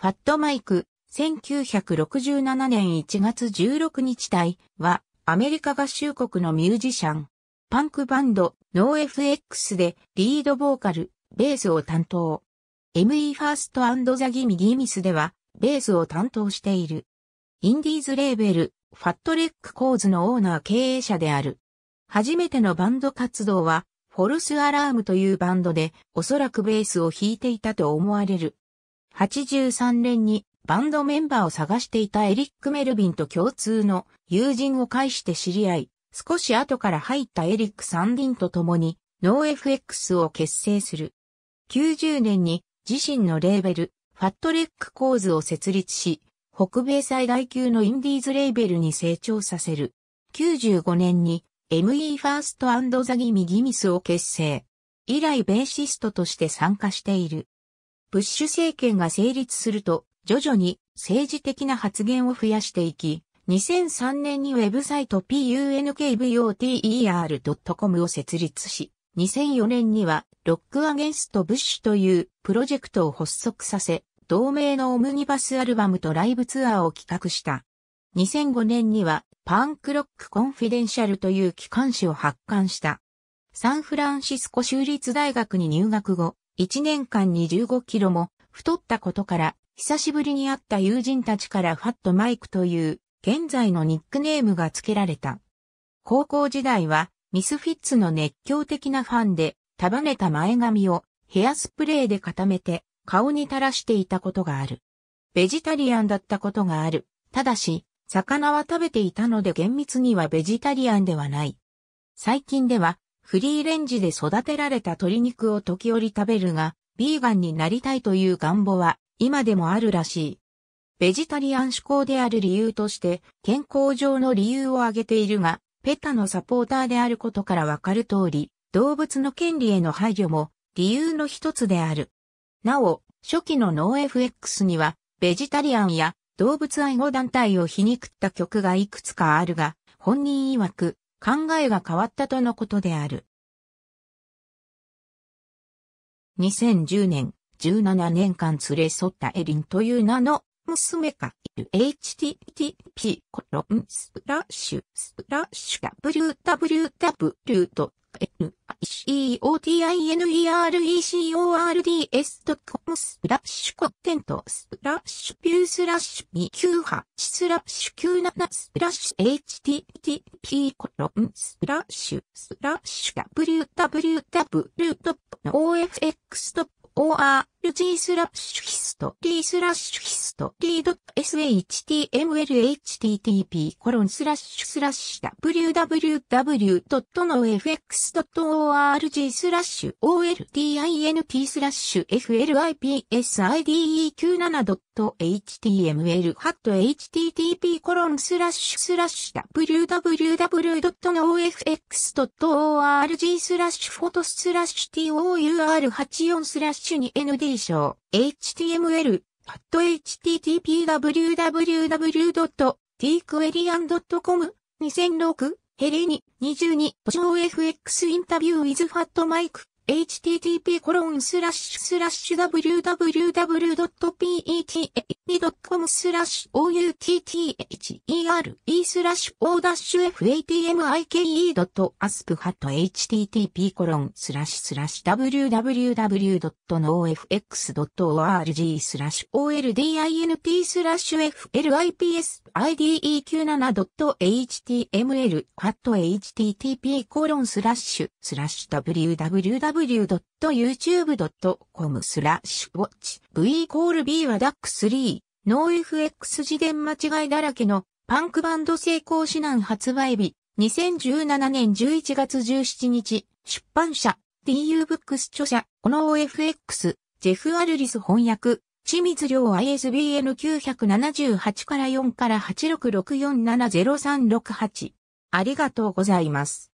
ファットマイク、1967年1月16日隊は、アメリカ合衆国のミュージシャン。パンクバンド、ノー f x で、リードボーカル、ベースを担当。ME ファーストザギミギミスでは、ベースを担当している。インディーズレーベル、ファットレックコーズのオーナー経営者である。初めてのバンド活動は、フォルスアラームというバンドで、おそらくベースを弾いていたと思われる。83年にバンドメンバーを探していたエリック・メルビンと共通の友人を介して知り合い、少し後から入ったエリック・サンディンと共にノー f x を結成する。90年に自身のレーベル、ファットレックコーズを設立し、北米最大級のインディーズレーベルに成長させる。95年に ME ファーストザギミギミスを結成。以来ベーシストとして参加している。ブッシュ政権が成立すると、徐々に政治的な発言を増やしていき、2003年にウェブサイト punkvoter.com を設立し、2004年にはロックアゲンストブッシュというプロジェクトを発足させ、同名のオムニバスアルバムとライブツアーを企画した。2005年にはパンクロックコンフィデンシャルという機関誌を発刊した。サンフランシスコ州立大学に入学後、1年間に15キロも太ったことから、久しぶりに会った友人たちからファットマイクという、現在のニックネームが付けられた。高校時代は、ミスフィッツの熱狂的なファンで、束ねた前髪をヘアスプレーで固めて顔に垂らしていたことがある。ベジタリアンだったことがある。ただし、魚は食べていたので厳密にはベジタリアンではない。最近ではフリーレンジで育てられた鶏肉を時折食べるが、ビーガンになりたいという願望は今でもあるらしい。ベジタリアン志向である理由として健康上の理由を挙げているが、ペタのサポーターであることからわかる通り、動物の権利への配慮も理由の一つである。なお、初期のノー f x には、ベジタリアンや動物愛護団体を皮肉った曲がいくつかあるが、本人曰く考えが変わったとのことである。2010年、17年間連れ添ったエリンという名の娘か、http www n-i-c-o-t-i-n-e-r-e-c-o-r-d-s.com スラッシュコンテントスラッシュビュースラッシュ298スラッシュ97スラッシュ http コロンスラッシュスラッシュ www.ofx.org スラッシュヒストリースラッシュヒストト .shtml.http コロンスラッシュスラッシュ www.nofx.org スラッシュ oltint スラッシュ flipsideq7.html ハット http コロンスラッシュスラッシュ www.nofx.org スラッシュフォトスラッシュ tour84 スラッシュに nd 章 html http://www.tqueryan.com2006 ヘレニ22ポジョー FX インタビュー with ファットマイク http w w w p e t a c o m o u t t e r e o-fatmike.asp.http www.nofx.org スラッシ o l d i n p スラッシ flipsidee97.html http コロンスラッシュスラッ www www.youtube.com スラッシュウォッチ v イコール b はダック3ノー FX 自伝間違いだらけのパンクバンド成功指南発売日2017年11月17日出版社 DU ブックス著者この OFX ジェフ・アルリス翻訳清水亮 ISBN 978から4から866470368ありがとうございます。